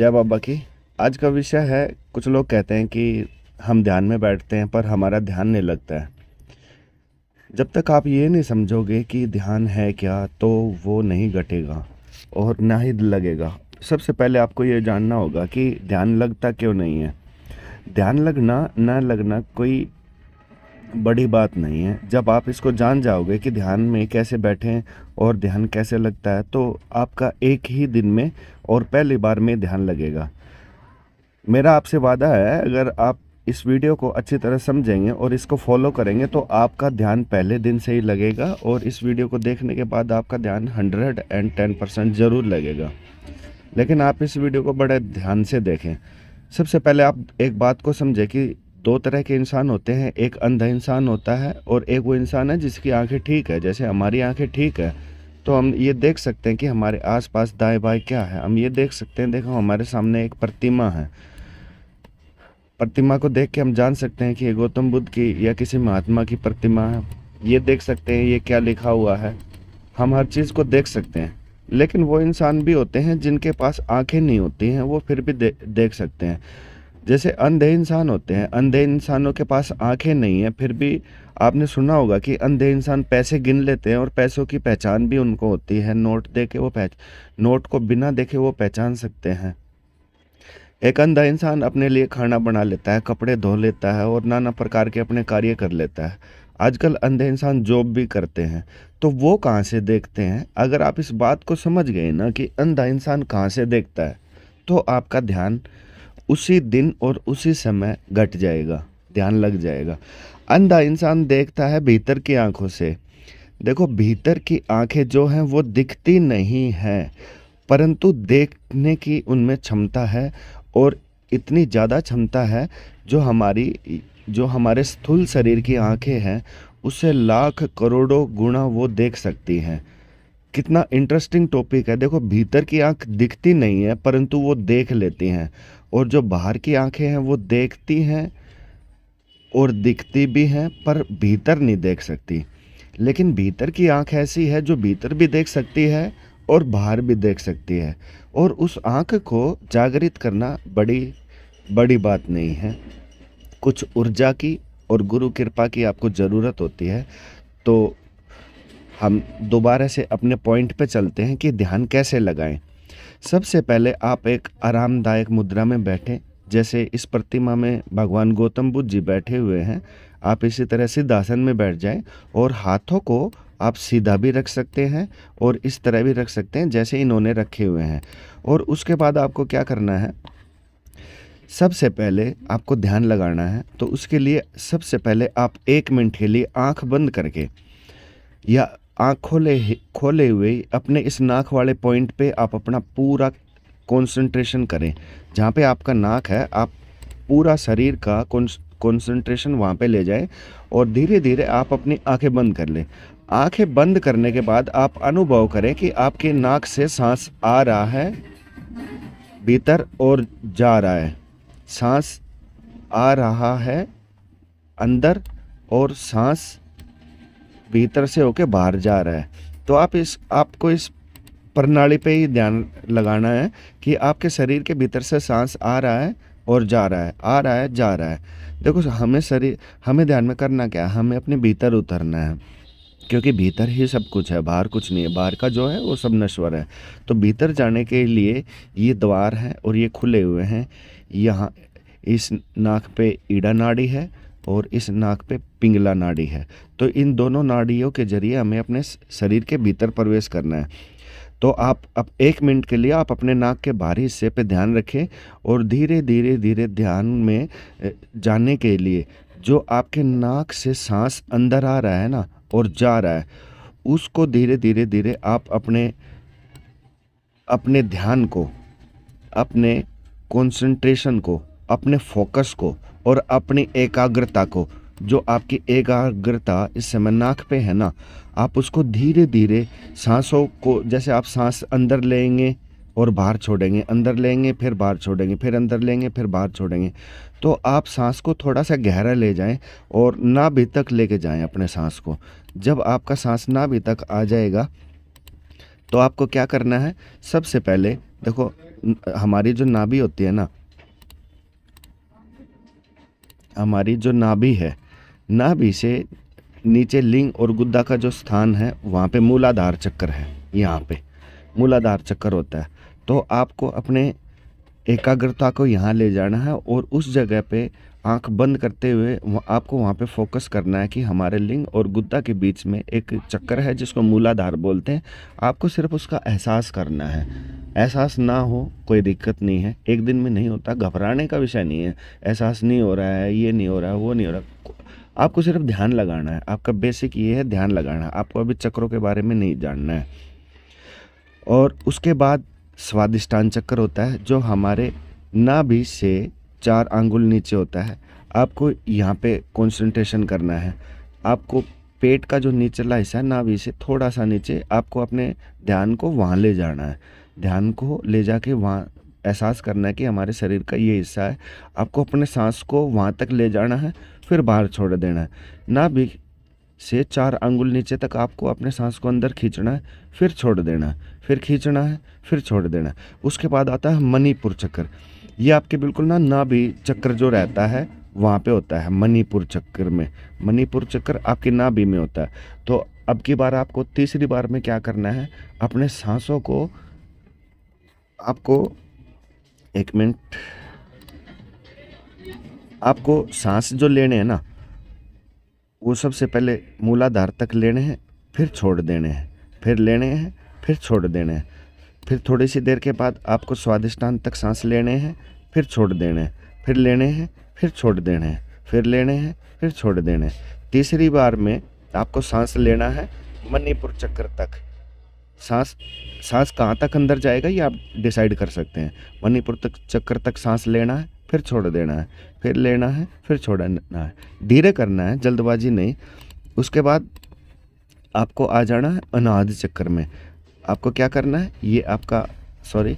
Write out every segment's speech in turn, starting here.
जय बाबा की आज का विषय है कुछ लोग कहते हैं कि हम ध्यान में बैठते हैं पर हमारा ध्यान नहीं लगता है जब तक आप ये नहीं समझोगे कि ध्यान है क्या तो वो नहीं घटेगा और ना ही लगेगा सबसे पहले आपको ये जानना होगा कि ध्यान लगता क्यों नहीं है ध्यान लगना ना लगना कोई बड़ी बात नहीं है जब आप इसको जान जाओगे कि ध्यान में कैसे बैठें और ध्यान कैसे लगता है तो आपका एक ही दिन में और पहली बार में ध्यान लगेगा मेरा आपसे वादा है अगर आप इस वीडियो को अच्छी तरह समझेंगे और इसको फॉलो करेंगे तो आपका ध्यान पहले दिन से ही लगेगा और इस वीडियो को देखने के बाद आपका ध्यान हंड्रेड एंड टेन परसेंट ज़रूर लगेगा लेकिन आप इस वीडियो को बड़े ध्यान से देखें सबसे पहले आप एक बात को समझें कि दो तरह के इंसान होते हैं एक अंधा इंसान होता है और एक वो इंसान है जिसकी आंखें ठीक है जैसे हमारी आंखें ठीक है तो हम ये देख सकते हैं कि हमारे आसपास दाएं बाएं क्या है हम ये देख सकते हैं देखो हमारे सामने एक प्रतिमा है प्रतिमा को देख के हम जान सकते हैं कि ये गौतम बुद्ध की या किसी महात्मा की प्रतिमा है ये देख सकते हैं ये क्या लिखा हुआ है हम हर चीज़ को देख सकते हैं लेकिन वो इंसान भी होते हैं जिनके पास आँखें नहीं होती हैं वो फिर भी दे, देख सकते हैं जैसे अंधे इंसान होते हैं अंधे इंसानों के पास आंखें नहीं हैं फिर भी आपने सुना होगा कि अंधे इंसान पैसे गिन लेते हैं और पैसों की पहचान भी उनको होती है नोट दे के वो पहच नोट को बिना देखे वो पहचान सकते हैं एक अंधा इंसान अपने लिए खाना बना लेता है कपड़े धो लेता है और नाना प्रकार के अपने कार्य कर लेता है आजकल अंधे इंसान जॉब भी करते हैं तो वो कहाँ से देखते हैं अगर आप इस बात को समझ गए ना कि अंधा इंसान कहाँ से देखता है तो आपका ध्यान उसी दिन और उसी समय घट जाएगा ध्यान लग जाएगा अंधा इंसान देखता है भीतर की आंखों से देखो भीतर की आंखें जो हैं वो दिखती नहीं हैं परंतु देखने की उनमें क्षमता है और इतनी ज़्यादा क्षमता है जो हमारी जो हमारे स्थूल शरीर की आंखें हैं उसे लाख करोड़ों गुणा वो देख सकती हैं कितना इंटरेस्टिंग टॉपिक है देखो भीतर की आंख दिखती नहीं है परंतु वो देख लेती हैं और जो बाहर की आंखें हैं वो देखती हैं और दिखती भी हैं पर भीतर नहीं देख सकती लेकिन भीतर की आंख ऐसी है जो भीतर भी देख सकती है और बाहर भी देख सकती है और उस आंख को जागृत करना बड़ी बड़ी बात नहीं है कुछ ऊर्जा की और गुरु कृपा की आपको ज़रूरत होती है तो हम दोबारा से अपने पॉइंट पे चलते हैं कि ध्यान कैसे लगाएं सबसे पहले आप एक आरामदायक मुद्रा में बैठें जैसे इस प्रतिमा में भगवान गौतम बुद्ध जी बैठे हुए हैं आप इसी तरह सिद्धासन में बैठ जाएं और हाथों को आप सीधा भी रख सकते हैं और इस तरह भी रख सकते हैं जैसे इन्होंने रखे हुए हैं और उसके बाद आपको क्या करना है सबसे पहले आपको ध्यान लगाना है तो उसके लिए सबसे पहले आप एक मिनट के लिए आँख बंद करके या आँख खोले खोले हुए अपने इस नाक वाले पॉइंट पे आप अपना पूरा कंसंट्रेशन करें जहाँ पे आपका नाक है आप पूरा शरीर का कंसंट्रेशन वहाँ पे ले जाएं और धीरे धीरे आप अपनी आंखें बंद कर लें आंखें बंद करने के बाद आप अनुभव करें कि आपके नाक से सांस आ रहा है भीतर और जा रहा है सांस आ रहा है अंदर और सांस भीतर से होके बाहर जा रहा है तो आप इस आपको इस प्रणाली पे ही ध्यान लगाना है कि आपके शरीर के भीतर से सांस आ रहा है और जा रहा है आ रहा है जा रहा है देखो हमें शरीर हमें ध्यान में करना क्या है हमें अपने भीतर उतरना है क्योंकि भीतर ही सब कुछ है बाहर कुछ नहीं है बाहर का जो है वो सब नश्वर है तो भीतर जाने के लिए ये द्वार हैं और ये खुले हुए हैं यहाँ इस नाक पे ईड़ा नाड़ी है और इस नाक पे पिंगला नाड़ी है तो इन दोनों नाड़ियों के जरिए हमें अपने शरीर के भीतर प्रवेश करना है तो आप अब एक मिनट के लिए आप अपने नाक के बाहरी हिस्से पे ध्यान रखें और धीरे धीरे धीरे ध्यान में जाने के लिए जो आपके नाक से सांस अंदर आ रहा है ना और जा रहा है उसको धीरे धीरे धीरे आप अपने अपने ध्यान को अपने कंसंट्रेशन को अपने फोकस को और अपनी एकाग्रता को जो आपकी एकाग्रता इस समय नाक पे है ना आप उसको धीरे धीरे सांसों को जैसे आप सांस अंदर लेंगे और बाहर छोड़ेंगे अंदर लेंगे फिर बाहर छोड़ेंगे फिर अंदर लेंगे फिर बाहर छोड़ेंगे तो आप सांस को थोड़ा सा गहरा ले जाएं और ना भी तक ले कर जाएँ अपने सांस को जब आपका सांस भी तक आ जाएगा तो आपको क्या करना है सबसे पहले देखो हमारी जो नाभि होती है ना हमारी जो नाभि है नाभि से नीचे लिंग और गुद्दा का जो स्थान है वहाँ पे मूलाधार चक्कर है यहाँ पे मूलाधार चक्कर होता है तो आपको अपने एकाग्रता को यहाँ ले जाना है और उस जगह पे आंख बंद करते हुए आपको वहाँ पे फोकस करना है कि हमारे लिंग और गुद्दा के बीच में एक चक्कर है जिसको मूलाधार बोलते हैं आपको सिर्फ उसका एहसास करना है एहसास ना हो कोई दिक्कत नहीं है एक दिन में नहीं होता घबराने का विषय नहीं है एहसास नहीं हो रहा है ये नहीं हो रहा है वो नहीं हो रहा आपको सिर्फ ध्यान लगाना है आपका बेसिक ये है ध्यान लगाना है आपको अभी चक्रों के बारे में नहीं जानना है और उसके बाद स्वादिष्टान चक्कर होता है जो हमारे नाभि से चार आंगुल नीचे होता है आपको यहाँ पे कॉन्सेंट्रेशन करना है आपको पेट का जो निचला हिस्सा है नाभि से थोड़ा सा नीचे आपको अपने ध्यान को वहाँ ले जाना है ध्यान को ले जाके वहाँ एहसास करना है कि हमारे शरीर का ये हिस्सा है आपको अपने सांस को वहाँ तक ले जाना है फिर बाहर छोड़ देना है नाभि से चार अंगुल नीचे तक आपको अपने सांस को अंदर खींचना है फिर छोड़ देना है फिर खींचना है फिर छोड़ देना है उसके बाद आता है मणिपुर चक्कर ये आपके बिल्कुल ना भी चक्र जो रहता है वहाँ पे होता है मणिपुर चक्र में मणिपुर चक्र ना भी में होता है तो अब की बार आपको तीसरी बार में क्या करना है अपने सांसों को आपको एक मिनट आपको सांस जो लेने हैं ना वो सबसे पहले मूलाधार तक लेने हैं फिर छोड़ देने हैं फिर लेने हैं फिर छोड़ देने हैं फिर थोड़ी सी देर के बाद आपको स्वादिष्टान तक सांस लेने हैं फिर छोड़ देने हैं फिर लेने हैं फिर छोड़ देने हैं फिर लेने हैं फिर छोड़ देने हैं तीसरी बार में आपको सांस लेना है मणिपुर चक्र तक सांस सांस कहाँ तक अंदर जाएगा ये आप डिसाइड कर सकते हैं मणिपुर तक चक्कर तक सांस लेना है फिर छोड़ देना है फिर लेना है फिर छोड़ना है धीरे करना है जल्दबाजी नहीं उसके बाद आपको आ जाना है अनाध चक्कर में आपको क्या करना है ये आपका सॉरी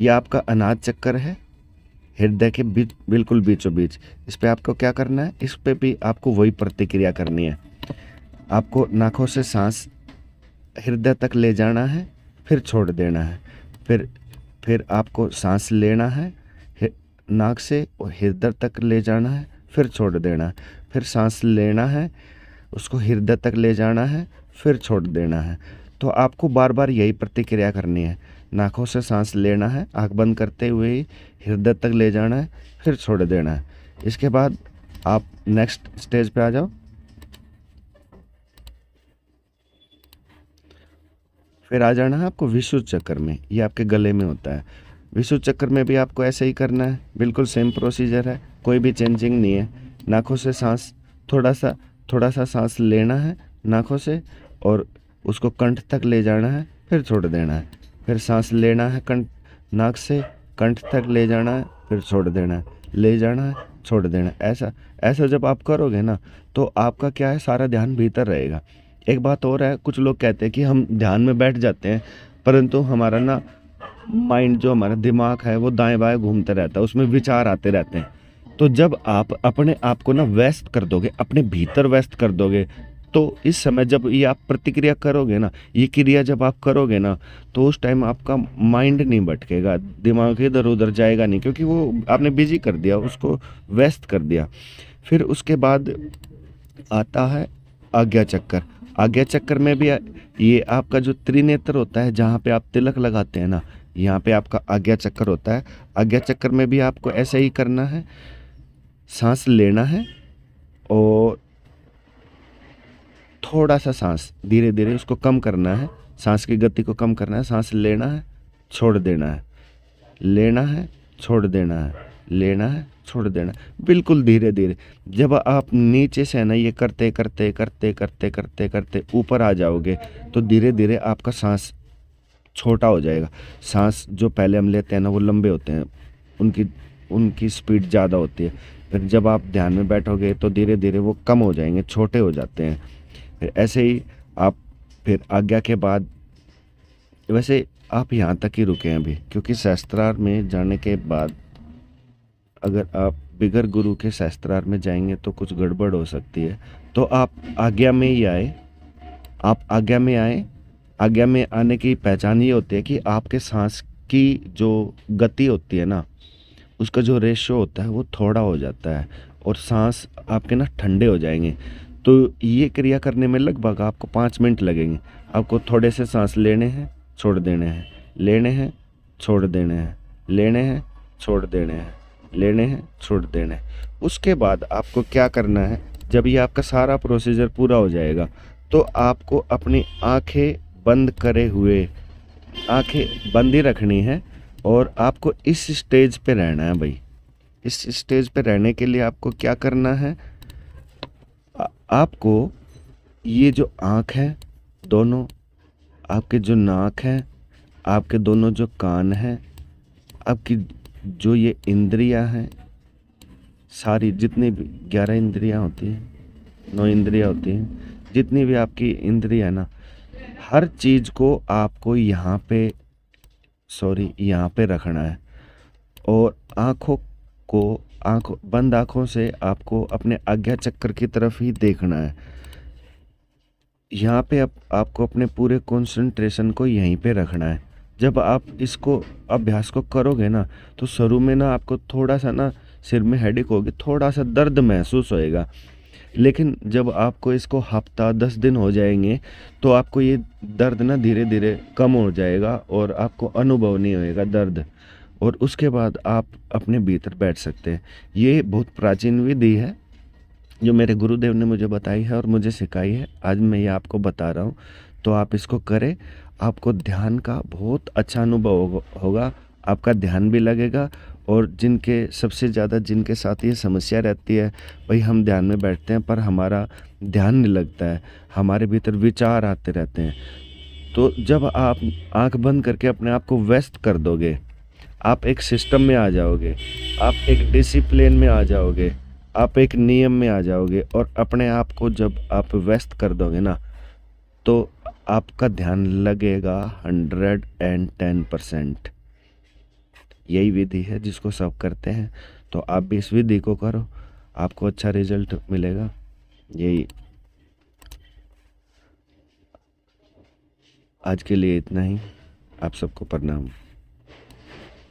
ये आपका अनाज चक्कर है हृदय के बीच बिल्कुल बीचों बीच इस पर आपको क्या करना है इस पर भी आपको वही प्रतिक्रिया करनी है आपको नाखों से सांस हृदय तक ले जाना है फिर छोड़ देना है फिर फिर आपको सांस लेना है नाक से और हृदय तक ले जाना है फिर छोड़ देना है फिर सांस लेना है उसको हृदय तक ले जाना है फिर छोड़ देना है तो आपको बार बार यही प्रतिक्रिया करनी है नाखों से सांस लेना है आँख बंद करते हुए ही हृदय तक ले जाना है फिर छोड़ देना है इसके बाद आप नेक्स्ट स्टेज पे आ जाओ फिर आ जाना है आपको विशु चक्कर में ये आपके गले में होता है विशु चक्कर में भी आपको ऐसे ही करना है बिल्कुल सेम प्रोसीजर है कोई भी चेंजिंग नहीं है नाखों से सांस थोड़ा सा थोड़ा सा सांस लेना है नाखों से और उसको कंठ तक ले जाना है फिर छोड़ देना है फिर सांस लेना है कंठ नाक से कंठ तक ले जाना है फिर छोड़ देना है ले जाना है छोड़ देना है ऐसा ऐसा जब आप करोगे ना तो आपका क्या है सारा ध्यान भीतर रहेगा एक बात और है कुछ लोग कहते हैं कि हम ध्यान में बैठ जाते हैं परंतु हमारा ना माइंड जो हमारा दिमाग है वो दाएं बाएं घूमते रहता है उसमें विचार आते रहते हैं तो जब आप अपने आप को ना व्यस्त कर दोगे अपने भीतर व्यस्त कर दोगे तो इस समय जब ये आप प्रतिक्रिया करोगे ना ये क्रिया जब आप करोगे ना तो उस टाइम आपका माइंड नहीं भटकेगा दिमाग इधर उधर जाएगा नहीं क्योंकि वो आपने बिजी कर दिया उसको व्यस्त कर दिया फिर उसके बाद आता है आज्ञा चक्कर आज्ञा चक्कर में भी ये आपका जो त्रिनेत्र होता है जहाँ पे आप तिलक लगाते हैं ना यहाँ पे आपका आज्ञा चक्कर होता है आज्ञा चक्कर में भी आपको ऐसा ही करना है सांस लेना है और थोड़ा सा सांस धीरे धीरे उसको कम करना है सांस की गति को कम करना है सांस लेना है छोड़ देना है लेना है छोड़ देना है लेना है छोड़ देना बिल्कुल धीरे धीरे जब आप नीचे से ना ये करते करते करते करते करते करते ऊपर आ जाओगे तो धीरे धीरे आपका सांस छोटा हो जाएगा सांस जो पहले हम लेते हैं ना वो लंबे होते हैं उनकी उनकी स्पीड ज़्यादा होती है फिर जब आप ध्यान में बैठोगे तो धीरे धीरे वो कम हो जाएंगे छोटे हो जाते हैं फिर ऐसे ही आप फिर आज्ञा के बाद वैसे आप यहाँ तक ही रुके हैं अभी क्योंकि शस्त्रार में जाने के बाद अगर आप बिगर गुरु के शस्त्रार में जाएंगे तो कुछ गड़बड़ हो सकती है तो आप आज्ञा में ही आए आप आज्ञा में आए आज्ञा में आने की पहचान ये होती है कि आपके सांस की जो गति होती है ना उसका जो रेशो होता है वो थोड़ा हो जाता है और सांस आपके ना ठंडे हो जाएंगे तो ये क्रिया करने में लगभग आपको पाँच मिनट लगेंगे आपको थोड़े से सांस लेने हैं छोड़ देने हैं लेने हैं छोड़ देने हैं लेने हैं छोड़ देने हैं लेने हैं छोड़ देने हैं उसके बाद आपको क्या करना है जब ये आपका सारा प्रोसीजर पूरा हो जाएगा तो आपको अपनी आंखें बंद करे हुए आंखें बंद ही रखनी है और आपको इस स्टेज पे रहना है भाई इस स्टेज पे रहने के लिए आपको क्या करना है आपको ये जो आँख है दोनों आपके जो नाक है आपके दोनों जो कान हैं आपकी जो ये इंद्रियां हैं सारी जितनी भी ग्यारह इंद्रियां होती हैं नौ इंद्रियां होती हैं जितनी भी आपकी इंद्रियां ना हर चीज़ को आपको यहाँ पे सॉरी यहाँ पे रखना है और आँखों को आँख बंद आँखों से आपको अपने आज्ञा चक्र की तरफ ही देखना है यहाँ पे आप, आपको अपने पूरे कंसंट्रेशन को यहीं पे रखना है जब आप इसको अभ्यास को करोगे ना तो शुरू में ना आपको थोड़ा सा ना सिर में हेडिक होगी थोड़ा सा दर्द महसूस होएगा लेकिन जब आपको इसको हफ्ता दस दिन हो जाएंगे तो आपको ये दर्द ना धीरे धीरे कम हो जाएगा और आपको अनुभव नहीं होएगा दर्द और उसके बाद आप अपने भीतर बैठ सकते हैं ये बहुत प्राचीन विधि है जो मेरे गुरुदेव ने मुझे बताई है और मुझे सिखाई है आज मैं ये आपको बता रहा हूँ तो आप इसको करें आपको ध्यान का बहुत अच्छा अनुभव होगा आपका ध्यान भी लगेगा और जिनके सबसे ज़्यादा जिनके साथ ये समस्या रहती है भाई हम ध्यान में बैठते हैं पर हमारा ध्यान नहीं लगता है हमारे भीतर विचार आते रहते हैं तो जब आप आंख बंद करके अपने आप को व्यस्त कर दोगे आप एक सिस्टम में आ जाओगे आप एक डिसिप्लिन में आ जाओगे आप एक नियम में आ जाओगे और अपने आप को जब आप व्यस्त कर दोगे ना तो आपका ध्यान लगेगा हंड्रेड एंड टेन परसेंट यही विधि है जिसको सब करते हैं तो आप भी इस विधि को करो आपको अच्छा रिजल्ट मिलेगा यही आज के लिए इतना ही आप सबको प्रणाम